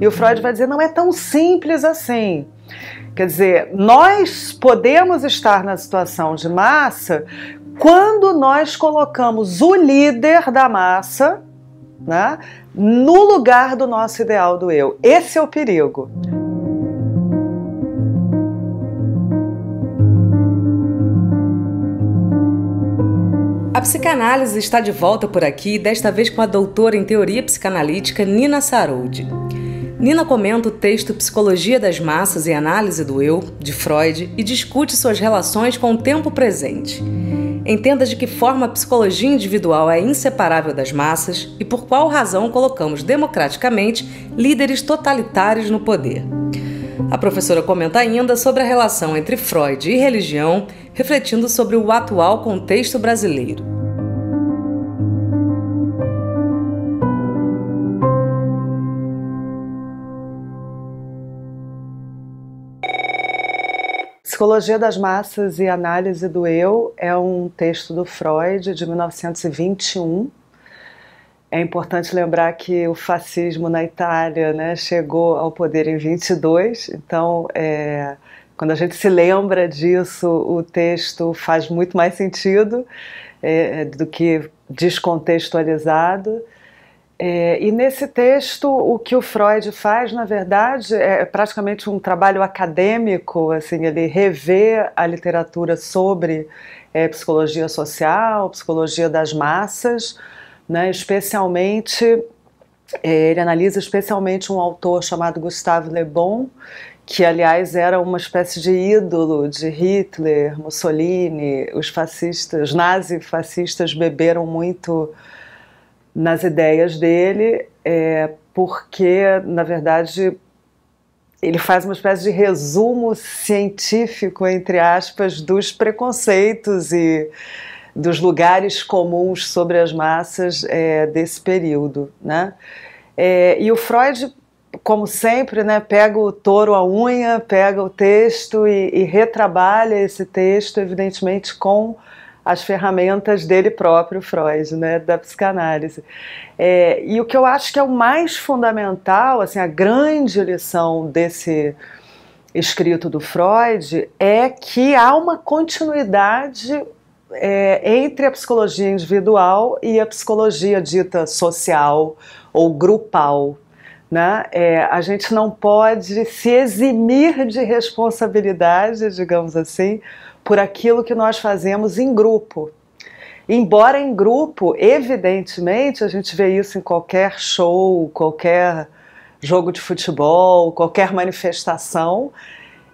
E o Freud vai dizer: não é tão simples assim. Quer dizer, nós podemos estar na situação de massa quando nós colocamos o líder da massa né, no lugar do nosso ideal do eu. Esse é o perigo. A psicanálise está de volta por aqui, desta vez com a doutora em teoria psicanalítica Nina Saroudi. Nina comenta o texto Psicologia das Massas e Análise do Eu, de Freud, e discute suas relações com o tempo presente. Entenda de que forma a psicologia individual é inseparável das massas e por qual razão colocamos democraticamente líderes totalitários no poder. A professora comenta ainda sobre a relação entre Freud e religião, refletindo sobre o atual contexto brasileiro. Psicologia das Massas e Análise do Eu é um texto do Freud de 1921. É importante lembrar que o fascismo na Itália né, chegou ao poder em 22, então é, quando a gente se lembra disso, o texto faz muito mais sentido é, do que descontextualizado. É, e nesse texto, o que o Freud faz, na verdade, é praticamente um trabalho acadêmico, assim, ele revê a literatura sobre é, psicologia social, psicologia das massas, né, especialmente, é, ele analisa especialmente um autor chamado Gustave Le Bon, que aliás era uma espécie de ídolo de Hitler, Mussolini, os fascistas, os nazifascistas beberam muito nas ideias dele, é, porque, na verdade, ele faz uma espécie de resumo científico, entre aspas, dos preconceitos e dos lugares comuns sobre as massas é, desse período. Né? É, e o Freud, como sempre, né, pega o touro à unha, pega o texto e, e retrabalha esse texto, evidentemente, com as ferramentas dele próprio, Freud, né, da psicanálise. É, e o que eu acho que é o mais fundamental, assim, a grande lição desse escrito do Freud é que há uma continuidade é, entre a psicologia individual e a psicologia dita social ou grupal. Né? É, a gente não pode se eximir de responsabilidade, digamos assim, por aquilo que nós fazemos em grupo. Embora em grupo, evidentemente, a gente vê isso em qualquer show, qualquer jogo de futebol, qualquer manifestação,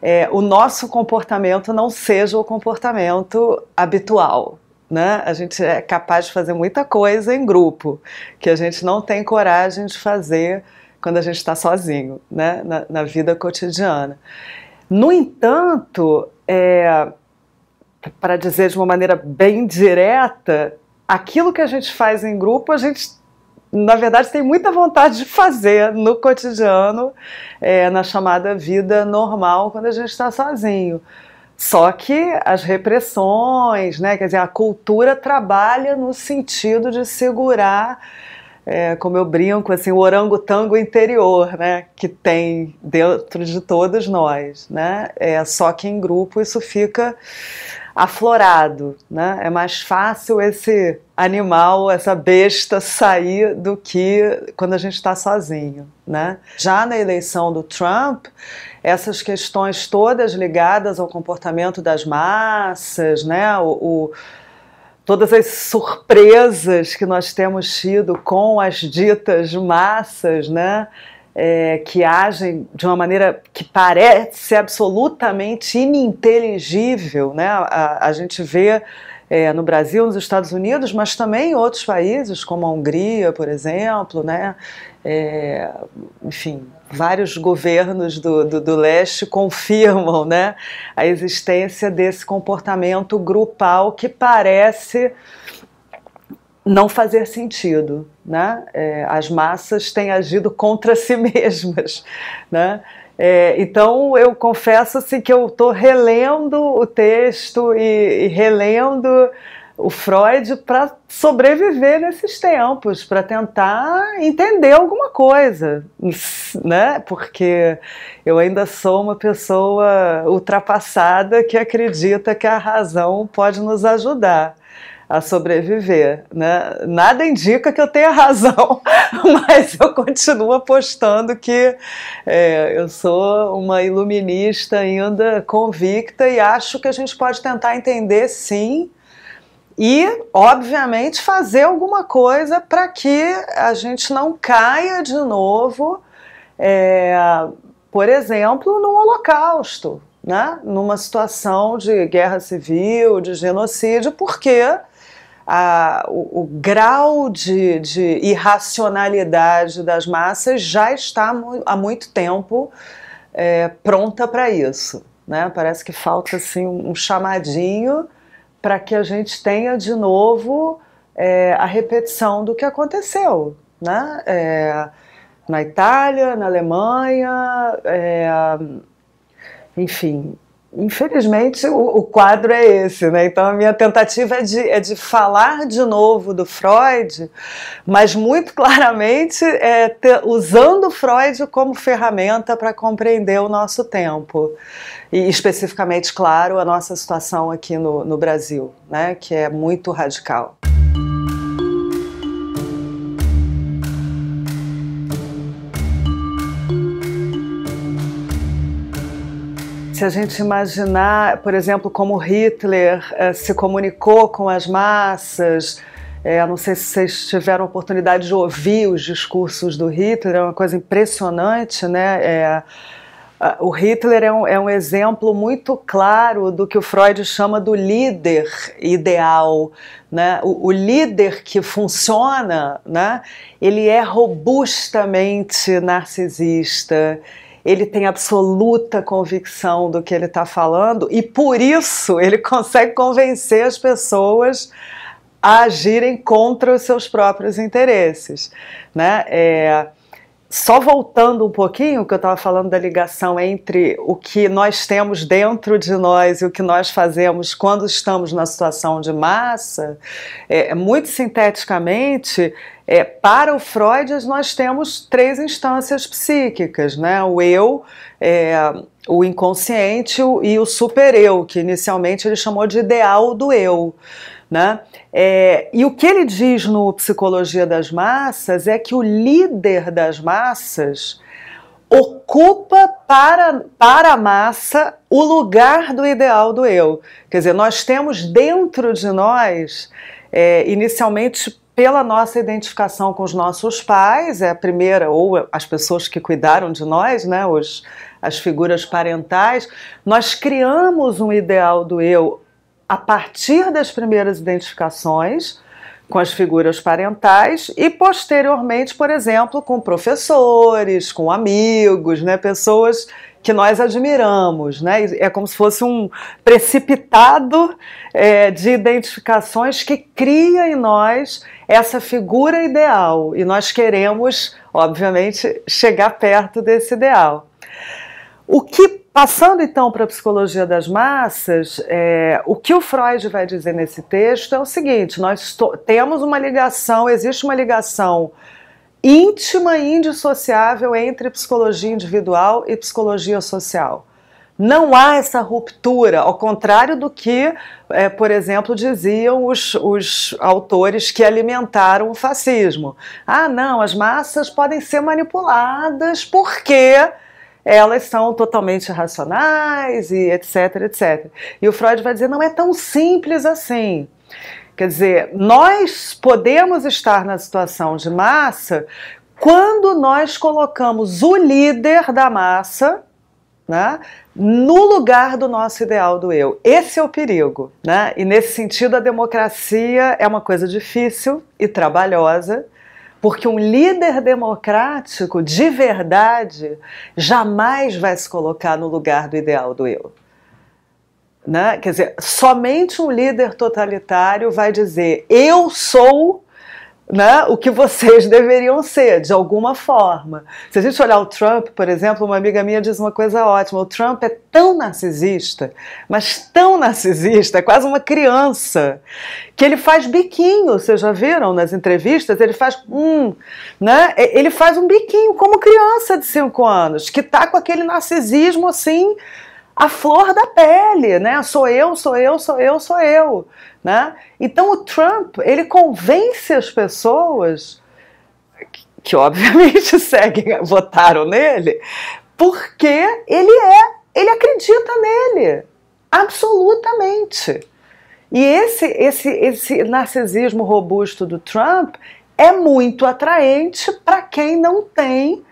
é, o nosso comportamento não seja o comportamento habitual. Né? A gente é capaz de fazer muita coisa em grupo, que a gente não tem coragem de fazer quando a gente está sozinho, né? na, na vida cotidiana. No entanto, é, para dizer de uma maneira bem direta, aquilo que a gente faz em grupo, a gente na verdade, tem muita vontade de fazer no cotidiano, é, na chamada vida normal, quando a gente está sozinho. Só que as repressões, né, quer dizer, a cultura trabalha no sentido de segurar, é, como eu brinco, assim, o orangotango interior, né, que tem dentro de todos nós, né, é, só que em grupo isso fica aflorado, né? É mais fácil esse animal, essa besta sair do que quando a gente está sozinho, né? Já na eleição do Trump, essas questões todas ligadas ao comportamento das massas, né? o, o todas as surpresas que nós temos tido com as ditas massas, né? é, que agem de uma maneira que parece absolutamente ininteligível. Né? A, a gente vê é, no Brasil, nos Estados Unidos, mas também em outros países, como a Hungria, por exemplo, né? É, enfim, vários governos do, do, do, leste confirmam né, a existência desse comportamento grupal que parece não fazer sentido. Né? É, as massas têm agido contra si mesmas. Né? É, então eu confesso assim, que eu estou relendo o texto e, e relendo o Freud para sobreviver nesses tempos, para tentar entender alguma coisa, né? Porque eu ainda sou uma pessoa ultrapassada que acredita que a razão pode nos ajudar a sobreviver. Né? Nada indica que eu tenha razão, mas eu continuo apostando que é, eu sou uma iluminista ainda convicta e acho que a gente pode tentar entender sim. E, obviamente, fazer alguma coisa para que a gente não caia de novo, é, por exemplo, no Holocausto, né? numa situação de guerra civil, de genocídio, porque a, o, o, grau de, de, irracionalidade das massas já está há muito tempo é, pronta para isso. Né? Parece que falta assim, um chamadinho para que a gente tenha de novo é, a repetição do que aconteceu. Né? É, na Itália, na Alemanha, é, enfim, infelizmente o, o, quadro é esse, né? Então a minha tentativa é de, é de falar de novo do Freud, mas muito claramente é, ter, usando Freud como ferramenta para compreender o nosso tempo e especificamente, claro, a nossa situação aqui no, no Brasil, né? Que é muito radical. se a gente imaginar, por exemplo, como Hitler eh, se comunicou com as massas, é, não sei se vocês tiveram oportunidade de ouvir os discursos do Hitler, é uma coisa impressionante, né? É, o Hitler é um, é um, exemplo muito claro do que o Freud chama do líder ideal. Né? O, o líder que funciona, né? ele é robustamente narcisista, ele tem absoluta convicção do que ele está falando e por isso ele consegue convencer as pessoas a agirem contra os seus próprios interesses. Né? É, só voltando um pouquinho, que eu estava falando da ligação entre o que nós temos dentro de nós e o que nós fazemos quando estamos na situação de massa, é, muito sinteticamente, é, para o Freud, nós temos três instâncias psíquicas, né? O eu, é, o inconsciente e o supereu, que inicialmente ele chamou de ideal do eu. Né? É, e o que ele diz no Psicologia das Massas é que o líder das massas ocupa para, para a massa o lugar do ideal do eu. Quer dizer, nós temos dentro de nós, é, inicialmente pela nossa identificação com os nossos pais, é a primeira, ou as pessoas que cuidaram de nós, né, os, as figuras parentais, nós criamos um ideal do eu a partir das primeiras identificações com as figuras parentais e posteriormente, por exemplo, com professores, com amigos, né, pessoas que nós admiramos, né? É como se fosse um precipitado é, de identificações que cria em nós essa figura ideal e nós queremos, obviamente, chegar perto desse ideal. O que Passando então para a psicologia das massas, é, o que o Freud vai dizer nesse texto é o seguinte: nós temos uma ligação, existe uma ligação íntima e indissociável entre psicologia individual e psicologia social. Não há essa ruptura, ao contrário do que, é, por exemplo, diziam os, os autores que alimentaram o fascismo. Ah, não, as massas podem ser manipuladas porque elas são totalmente irracionais e etc, etc. E o Freud vai dizer, não é tão simples assim. Quer dizer, nós podemos estar na situação de massa quando nós colocamos o líder da massa né, no lugar do nosso ideal do eu. Esse é o perigo. Né? E nesse sentido, a democracia é uma coisa difícil e trabalhosa. Porque um líder democrático de verdade jamais vai se colocar no lugar do ideal do eu. Né? Quer dizer, somente um líder totalitário vai dizer: eu sou né, o que vocês deveriam ser, de alguma forma. Se a gente olhar o Trump, por exemplo, uma amiga minha diz uma coisa ótima: o Trump é tão narcisista, mas tão narcisista, é quase uma criança, que ele faz biquinho. Vocês já viram nas entrevistas? Ele faz um, né? Ele faz um biquinho como criança de 5 anos, que está com aquele narcisismo assim a flor da pele, né? Sou eu, sou eu, sou eu, sou eu, né? Então o Trump, ele convence as pessoas que, obviamente seguem, votaram nele, porque ele é, ele acredita nele, absolutamente. E esse, esse, esse narcisismo robusto do Trump é muito atraente para quem não tem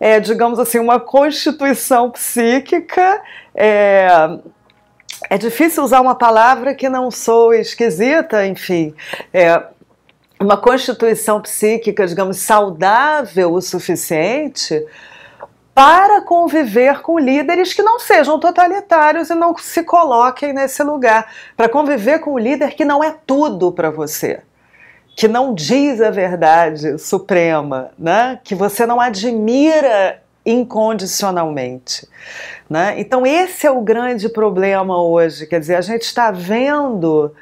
é, digamos assim, uma constituição psíquica. É, é difícil usar uma palavra que não sou esquisita, enfim. É, uma constituição psíquica, digamos, saudável o suficiente para conviver com líderes que não sejam totalitários e não se coloquem nesse lugar, para conviver com o líder que não é tudo para você que não diz a verdade suprema, né? que você não admira incondicionalmente. Né? Então, esse é o grande problema hoje. Quer dizer, a gente está vendo,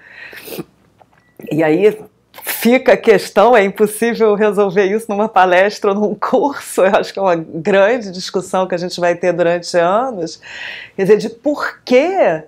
e aí fica a questão: é impossível resolver isso numa palestra ou num curso. Eu acho que é uma grande discussão que a gente vai ter durante anos. Quer dizer, de por que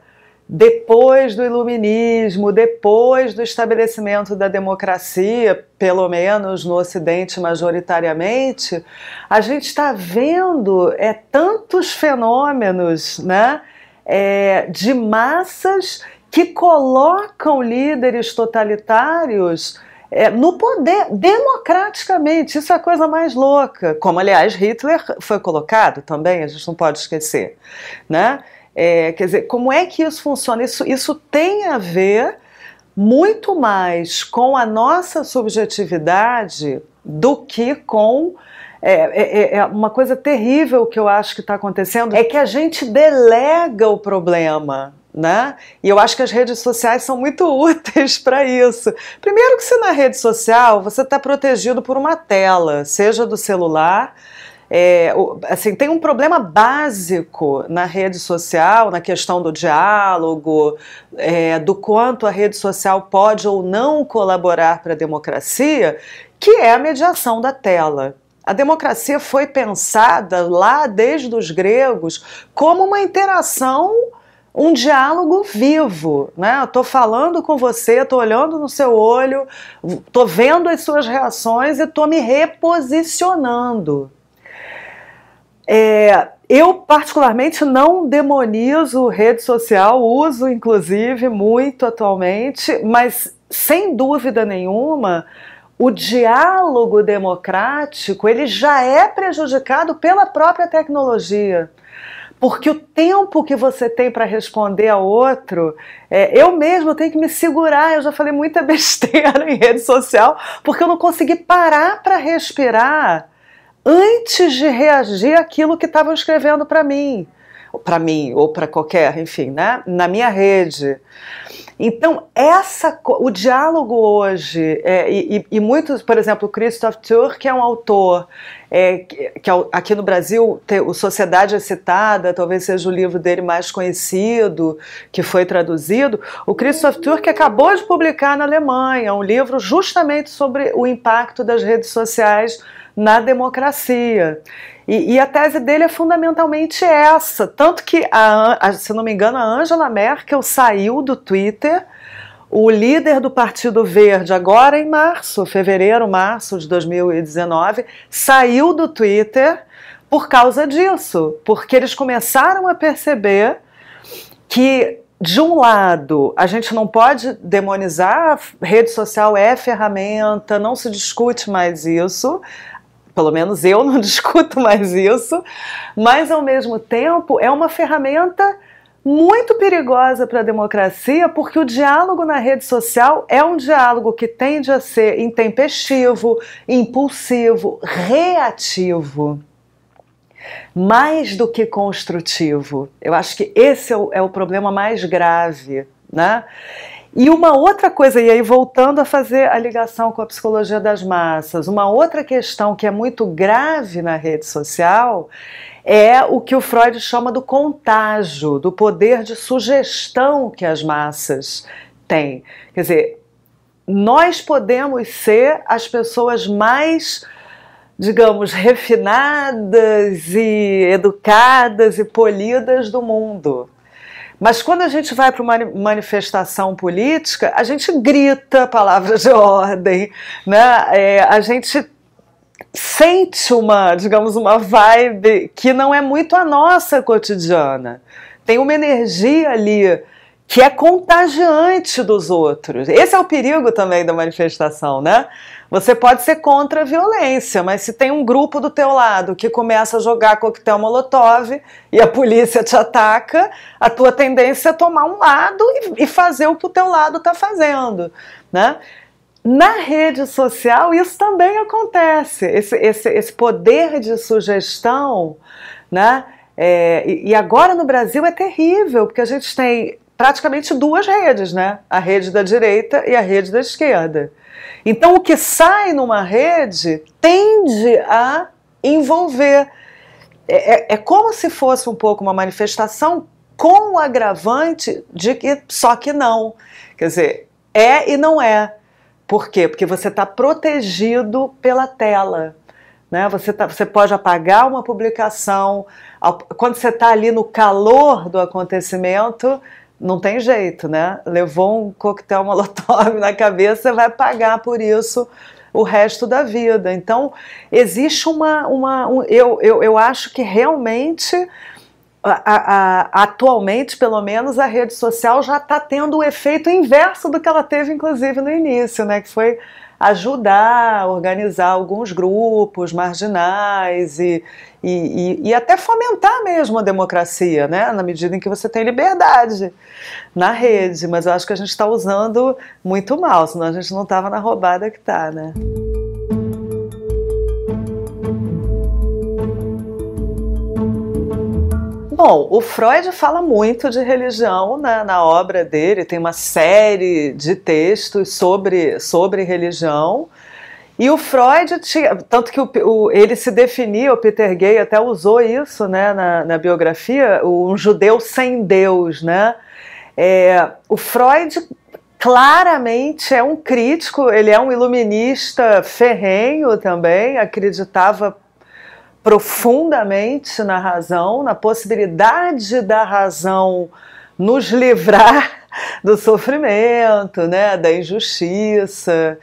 depois do iluminismo, depois do estabelecimento da democracia, pelo menos no Ocidente majoritariamente, a gente está vendo é, tantos fenômenos né, é, de massas que colocam líderes totalitários é, no poder democraticamente. Isso é a coisa mais louca. Como, aliás, Hitler foi colocado também, a gente não pode esquecer. Né? É, quer dizer, como é que isso funciona? Isso, isso tem a ver muito mais com a nossa subjetividade do que com é, é, é, é uma coisa terrível que eu acho que está acontecendo é que a gente delega o problema. Né? E eu acho que as redes sociais são muito úteis para isso. Primeiro que se na rede social você está protegido por uma tela, seja do celular, é, assim, tem um problema básico na rede social, na questão do diálogo, é, do quanto a rede social pode ou não colaborar para a democracia, que é a mediação da tela. A democracia foi pensada lá desde os gregos como uma interação um diálogo vivo, né? estou falando com você, estou olhando no seu olho, estou vendo as suas reações e estou me reposicionando. É, eu, particularmente, não demonizo rede social, uso inclusive muito atualmente, mas sem dúvida nenhuma, o diálogo democrático ele já é prejudicado pela própria tecnologia. Porque o tempo que você tem para responder a outro, é, eu mesmo tenho que me segurar. Eu já falei muita besteira em rede social, porque eu não consegui parar para respirar antes de reagir àquilo que estavam escrevendo para mim, para mim ou para qualquer, enfim, né? na minha rede. Então, essa, o diálogo hoje, é, e, e muitos, por exemplo, Christoph Tur, que é um autor é, que, aqui no Brasil o Sociedade é citada, talvez seja o livro dele mais conhecido, que foi traduzido, o Christoph Türk acabou de publicar na Alemanha um livro justamente sobre o impacto das redes sociais na democracia. E, e, a tese dele é fundamentalmente essa. Tanto que, a, a, se não me engano, a Angela Merkel saiu do Twitter o líder do Partido Verde, agora em março, fevereiro, março de 2019, saiu do Twitter por causa disso, porque eles começaram a perceber que, de um lado, a gente não pode demonizar, a rede social é ferramenta, não se discute mais isso, pelo menos eu não discuto mais isso, mas ao mesmo tempo é uma ferramenta muito perigosa para a democracia, porque o diálogo na rede social é um diálogo que tende a ser intempestivo, impulsivo, reativo, mais do que construtivo. Eu acho que esse é o, é o problema mais grave, né? E uma outra coisa, e aí voltando a fazer a ligação com a psicologia das massas, uma outra questão que é muito grave na rede social é o que o Freud chama do contágio, do poder de sugestão que as massas têm. Quer dizer, nós podemos ser as pessoas mais digamos, refinadas e educadas e polidas do mundo. Mas quando a gente vai para uma manifestação política, a gente grita palavras de ordem, né? É, a gente sente uma, digamos, uma vibe que não é muito a nossa cotidiana. Tem uma energia ali que é contagiante dos outros. Esse é o perigo também da manifestação, né? Você pode ser contra a violência, mas se tem um grupo do teu lado que começa a jogar coquetel molotov e a polícia te ataca, a tua tendência é tomar um lado e, e fazer o que o teu lado está fazendo, né? Na rede social isso também acontece, esse, esse, esse poder de sugestão, né? É, e agora no Brasil é terrível, porque a gente tem praticamente duas redes, né? A rede da direita e a rede da esquerda. Então, o que sai numa rede tende a envolver. É, é, é, como se fosse um pouco uma manifestação com o agravante de que só que não. Quer dizer, é e não é. Por quê? Porque você está protegido pela tela. Né? Você, tá, você pode apagar uma publicação. Quando você está ali no calor do acontecimento, não tem jeito, né? Levou um coquetel molotov na cabeça, vai pagar por isso o resto da vida. Então, existe uma. uma um, eu, eu, eu acho que realmente. A, a, atualmente, pelo menos, a rede social já está tendo o efeito inverso do que ela teve, inclusive, no início, né? Que foi ajudar a organizar alguns grupos marginais e, e, e, e, até fomentar mesmo a democracia, né? na medida em que você tem liberdade na rede. Mas eu acho que a gente está usando muito mal, senão a gente não estava na roubada que está. Né? Bom, o Freud fala muito de religião na, né, na obra dele, tem uma série de textos sobre, sobre religião. E o Freud tinha, tanto que o, o, ele se definia, o Peter Gay até usou isso né, na, na biografia, um judeu sem Deus, né? É, o Freud claramente é um crítico, ele é um iluminista ferrenho também, acreditava profundamente na razão, na possibilidade da razão nos livrar do sofrimento, né, da injustiça.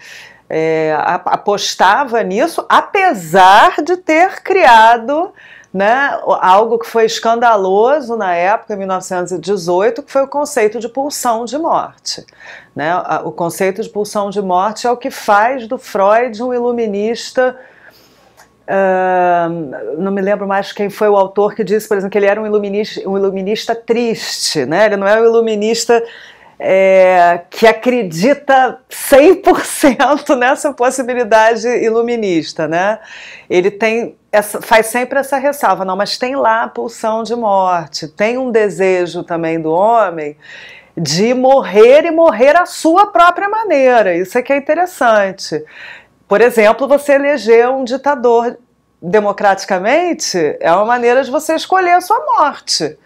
É, apostava nisso, apesar de ter criado né, algo que foi escandaloso na época, em 1918, que foi o conceito de pulsão de morte. Né? O conceito de pulsão de morte é o que faz do Freud um iluminista não me lembro mais quem foi o autor que disse, por exemplo, que ele era um iluminista, um iluminista triste, né? Ele não é um iluminista é, que acredita 100% nessa possibilidade iluminista, né? Ele tem essa, faz sempre essa ressalva, não, mas tem lá a pulsão de morte, tem um desejo também do homem de morrer e morrer à sua própria maneira. Isso é que é interessante por exemplo, você eleger um ditador democraticamente é uma maneira de você escolher a sua morte.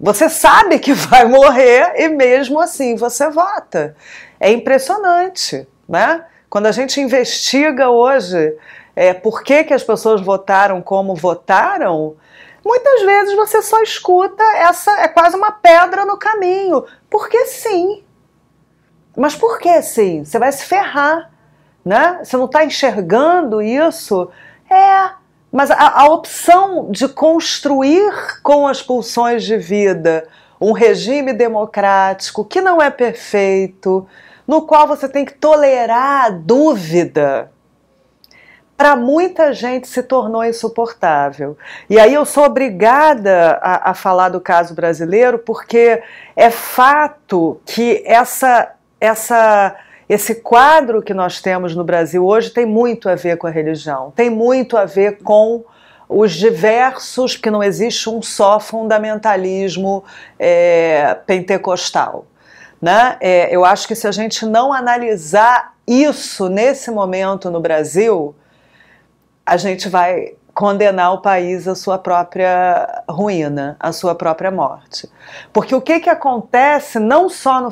Você sabe que vai morrer e mesmo assim você vota. É impressionante, né? Quando a gente investiga hoje é, por que, que as pessoas votaram como votaram, muitas vezes você só escuta essa, é quase uma pedra no caminho. Porque sim. Mas por que sim? Você vai se ferrar né? Você não está enxergando isso? É, mas a, a opção de construir com as pulsões de vida um regime democrático que não é perfeito, no qual você tem que tolerar a dúvida, para muita gente se tornou insuportável. E aí eu sou obrigada a, a, falar do caso brasileiro, porque é fato que essa, essa esse quadro que nós temos no Brasil hoje tem muito a ver com a religião, tem muito a ver com os diversos, porque não existe um só fundamentalismo é, pentecostal. Né? É, eu acho que se a gente não analisar isso nesse momento no Brasil, a gente vai condenar o país à sua própria ruína, à sua própria morte. Porque o que, que acontece não só no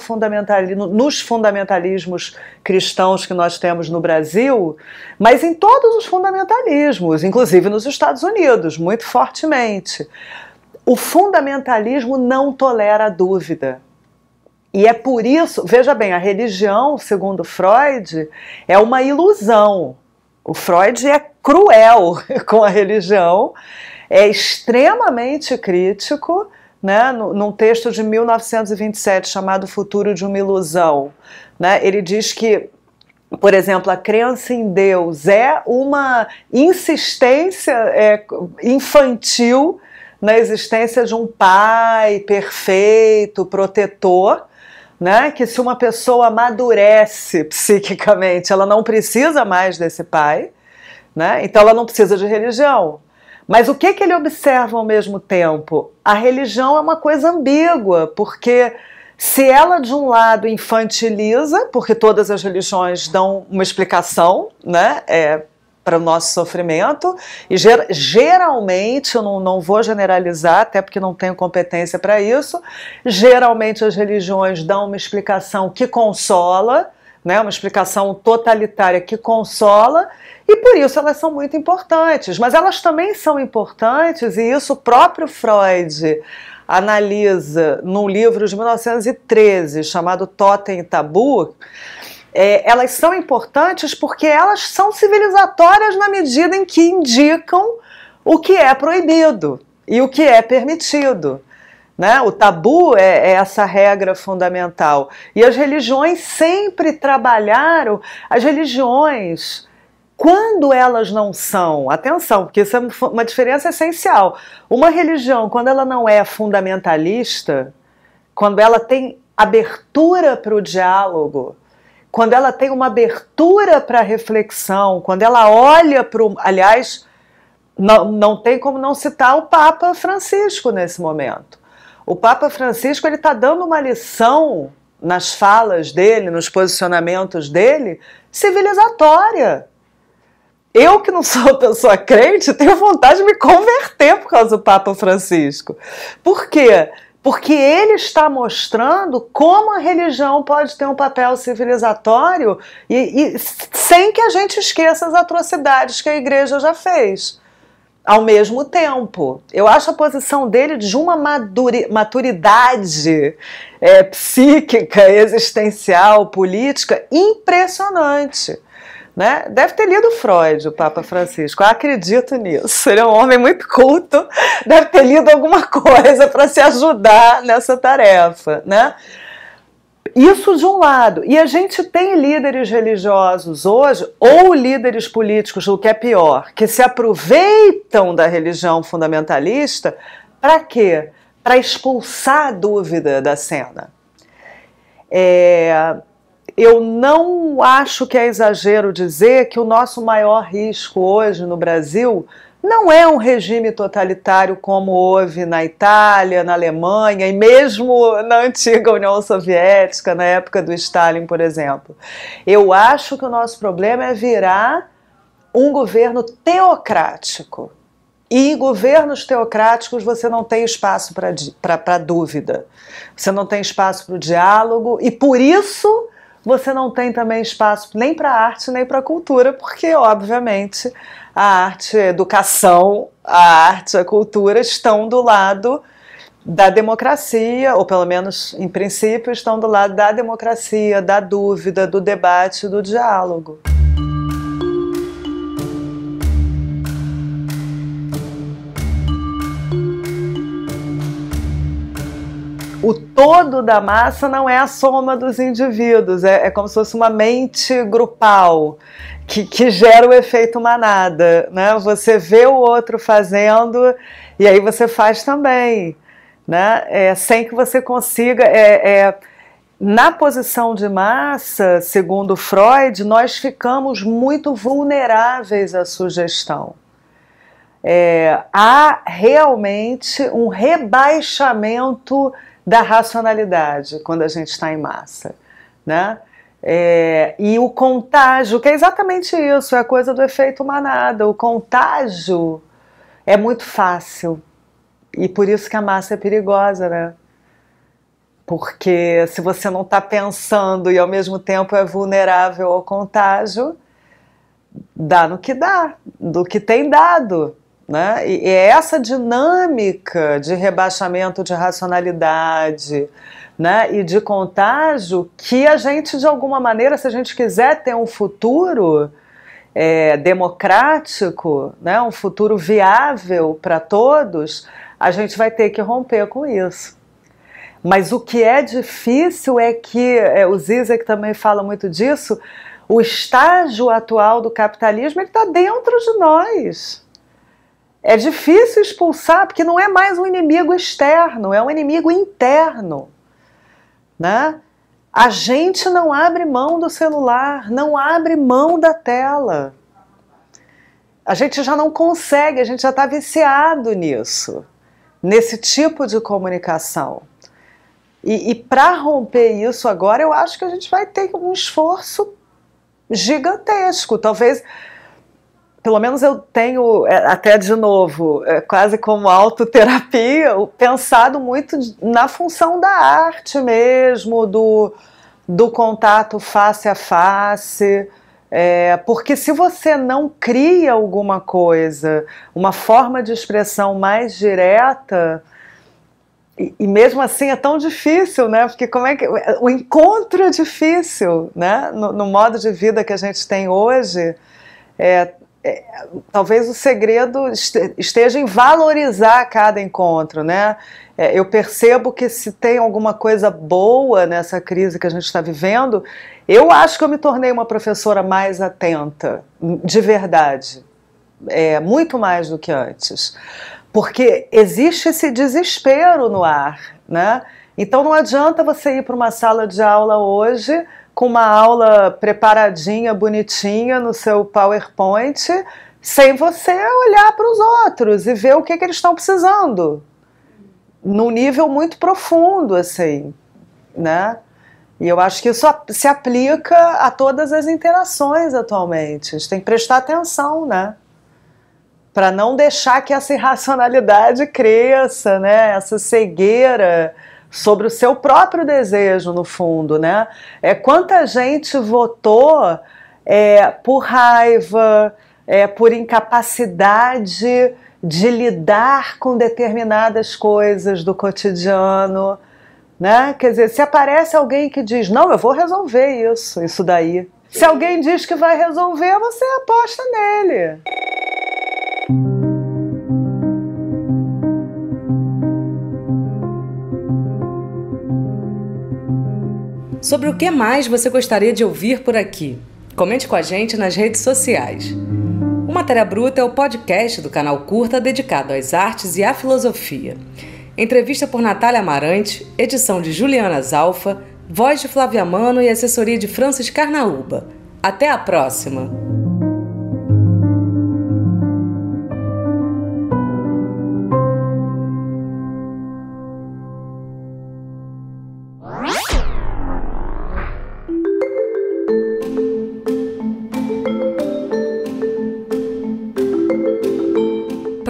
nos fundamentalismos cristãos que nós temos no Brasil, mas em todos os fundamentalismos, inclusive nos Estados Unidos, muito fortemente. O fundamentalismo não tolera dúvida. E é por isso, veja bem, a religião, segundo Freud, é uma ilusão o Freud é cruel com a religião, é extremamente crítico, né, num texto de 1927 chamado Futuro de uma Ilusão. Né, ele diz que, por exemplo, a crença em Deus é uma insistência é, infantil na existência de um pai perfeito, protetor, né? Que se uma pessoa amadurece psiquicamente, ela não precisa mais desse pai, né? Então ela não precisa de religião. Mas o que que ele observa ao mesmo tempo? A religião é uma coisa ambígua, porque se ela de um lado infantiliza, porque todas as religiões dão uma explicação, né? É, para o nosso sofrimento e ger geralmente, eu não, não vou generalizar, até porque não tenho competência para isso, geralmente as religiões dão uma explicação que consola, né, uma explicação totalitária que consola, e por isso elas são muito importantes. Mas elas também são importantes, e isso o próprio Freud analisa num livro de 1913 chamado Totem e Tabu, é, elas são importantes porque elas são civilizatórias na medida em que indicam o que é proibido e o que é permitido. Né? O tabu é, é, essa regra fundamental. E as religiões sempre trabalharam, as religiões, quando elas não são, atenção, porque isso é uma diferença essencial. Uma religião, quando ela não é fundamentalista, quando ela tem abertura para o diálogo, quando ela tem uma abertura para reflexão, quando ela olha para o. Aliás, não, não tem como não citar o Papa Francisco nesse momento. O Papa Francisco ele está dando uma lição nas falas dele, nos posicionamentos dele, civilizatória. Eu que não sou pessoa crente, tenho vontade de me converter por causa do Papa Francisco. Por quê? Porque porque ele está mostrando como a religião pode ter um papel civilizatório e, e, sem que a gente esqueça as atrocidades que a igreja já fez. Ao mesmo tempo, eu acho a posição dele de uma maturidade é, psíquica, existencial, política impressionante. Né? Deve ter lido Freud, o Papa Francisco. Eu acredito nisso. Ele é um homem muito culto, deve ter lido alguma coisa para se ajudar nessa tarefa. Né? Isso de um lado. E a gente tem líderes religiosos hoje, ou líderes políticos, o que é pior, que se aproveitam da religião fundamentalista para quê? Para expulsar a dúvida da cena. É, eu não acho que é exagero dizer que o nosso maior risco hoje no Brasil não é um regime totalitário como houve na Itália, na Alemanha e mesmo na antiga União Soviética, na época do Stalin, por exemplo. Eu acho que o nosso problema é virar um governo teocrático. E em governos teocráticos você não tem espaço para dúvida, você não tem espaço para o diálogo, e por isso você não tem também espaço nem para arte nem para cultura, porque obviamente a arte, a educação, a arte, a cultura estão do lado da democracia, ou pelo menos em princípio estão do lado da democracia, da dúvida, do debate, do diálogo. o todo da massa não é a soma dos indivíduos, é, é como se fosse uma mente grupal que, que, gera o efeito manada. Né? Você vê o outro fazendo e aí você faz também, né? É, sem que você consiga. É, é na posição de massa, segundo Freud, nós ficamos muito vulneráveis à sugestão. É, há realmente um rebaixamento da racionalidade quando a gente está em massa, né? É, e o contágio, que é exatamente isso, é a coisa do efeito manada. O contágio é muito fácil e por isso que a massa é perigosa, né? Porque se você não está pensando e ao mesmo tempo é vulnerável ao contágio, dá no que dá, do que tem dado. Né? E, é essa dinâmica de rebaixamento de racionalidade né? e de contágio que a gente, de alguma maneira, se a gente quiser ter um futuro é, democrático, né? um futuro viável para todos, a gente vai ter que romper com isso. Mas o que é difícil é que, é, o Zizek também fala muito disso, o estágio atual do capitalismo está dentro de nós. É difícil expulsar, porque não é mais um inimigo externo, é um inimigo interno. Né? A gente não abre mão do celular, não abre mão da tela. A gente já não consegue, a gente já está viciado nisso, nesse tipo de comunicação. E, e para romper isso agora, eu acho que a gente vai ter um esforço gigantesco. Talvez pelo menos eu tenho, é, até de novo, é, quase como autoterapia, pensado muito na função da arte mesmo, do, do contato face a face. É, porque se você não cria alguma coisa, uma forma de expressão mais direta, e, e, mesmo assim é tão difícil, né? Porque como é que o encontro é difícil, né? No, no modo de vida que a gente tem hoje, é, é, talvez o segredo esteja em valorizar cada encontro, né? É, eu percebo que se tem alguma coisa boa nessa crise que a gente está vivendo, eu acho que eu me tornei uma professora mais atenta, de verdade, é, muito mais do que antes, porque existe esse desespero no ar, né? Então não adianta você ir para uma sala de aula hoje com uma aula preparadinha, bonitinha no seu PowerPoint, sem você olhar para os outros e ver o que, que eles estão precisando, num nível muito profundo, assim, né? E eu acho que isso se aplica a todas as interações atualmente. A gente tem que prestar atenção, né? Para não deixar que essa irracionalidade cresça, né? Essa cegueira sobre o seu próprio desejo, no fundo, né? É quanta gente votou é, por raiva, é, por incapacidade de lidar com determinadas coisas do cotidiano, né? Quer dizer, se aparece alguém que diz, não, eu vou resolver isso, isso daí. Se alguém diz que vai resolver, você aposta nele. sobre o que mais você gostaria de ouvir por aqui. Comente com a gente nas redes sociais. O Matéria Bruta é o podcast do canal Curta dedicado às artes e à filosofia. Entrevista por Natália Amarante, edição de Juliana Zalfa, voz de Flávia Mano e assessoria de Francis Carnaúba. Até a próxima!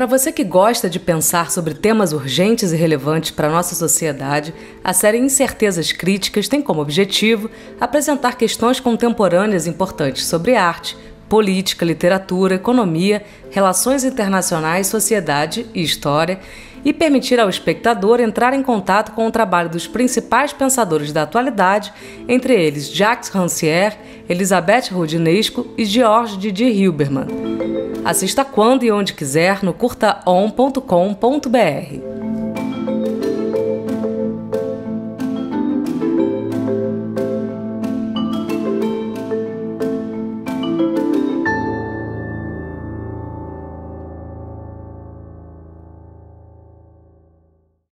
Para você que gosta de pensar sobre temas urgentes e relevantes para a nossa sociedade, a série Incertezas Críticas tem como objetivo apresentar questões contemporâneas importantes sobre arte, política, literatura, economia, relações internacionais, sociedade e história e permitir ao espectador entrar em contato com o trabalho dos principais pensadores da atualidade, entre eles Jacques Rancière, Elizabeth Rodinesco e Georges Didier Hilbermann. Assista quando e onde quiser no curtaon.com.br.